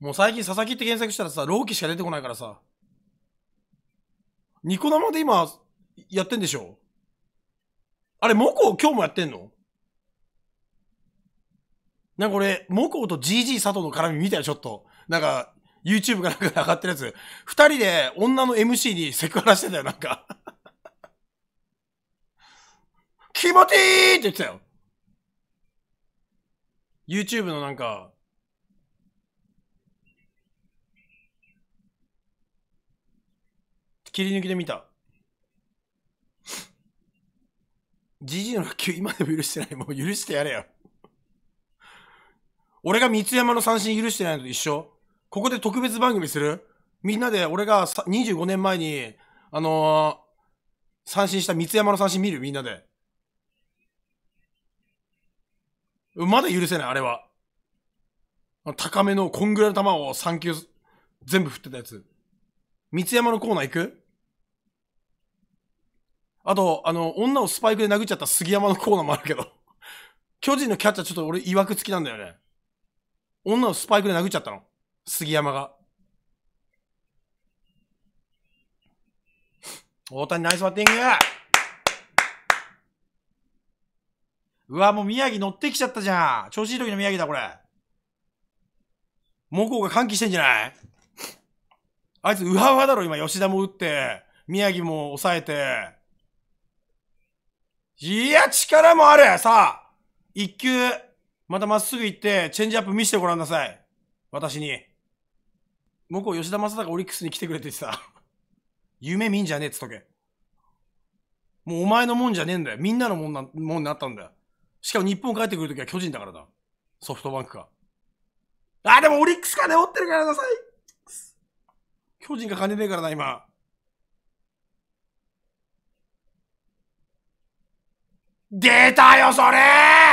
もう最近佐々木って検索したらさ、ローキしか出てこないからさ。ニコ生で今、やってんでしょあれ、モコ今日もやってんのなんか俺、モコと GG 佐藤の絡み見たよ、ちょっと。なんか、YouTube かなんかで上がってるやつ。二人で女の MC にセクハラしてたよ、なんか気持ちいいって言ってたよ。YouTube のなんか、切り抜きで見た。じじの落球今でも許してない。もう許してやれよ。俺が三山の三振許してないのと一緒ここで特別番組するみんなで俺が25年前に、あのー、三振した三山の三振見るみんなで。まだ許せない、あれは。高めのこんぐらいの球を3球全部振ってたやつ。三山のコーナー行くあと、あの、女をスパイクで殴っちゃった杉山のコーナーもあるけど。巨人のキャッチャーちょっと俺曰く付きなんだよね。女をスパイクで殴っちゃったの。杉山が。大谷ナイスバッティングうわ、もう宮城乗ってきちゃったじゃん。調子いい時の宮城だ、これ。モコが歓喜してんじゃないあいつ、うわうわだろ、今、吉田も打って、宮城も抑えて、いや、力もあるさあ、一球、またまっすぐ行って、チェンジアップ見せてごらんなさい。私に。向こう吉田正尚オリックスに来てくれてさ、夢見んじゃねえっつとけ。もうお前のもんじゃねえんだよ。みんなのもんな、もんになったんだよ。しかも日本帰ってくるときは巨人だからな。ソフトバンクか。あ、でもオリックス金持ってるからなさい。巨人が金ねえからな、今。出たよ、それ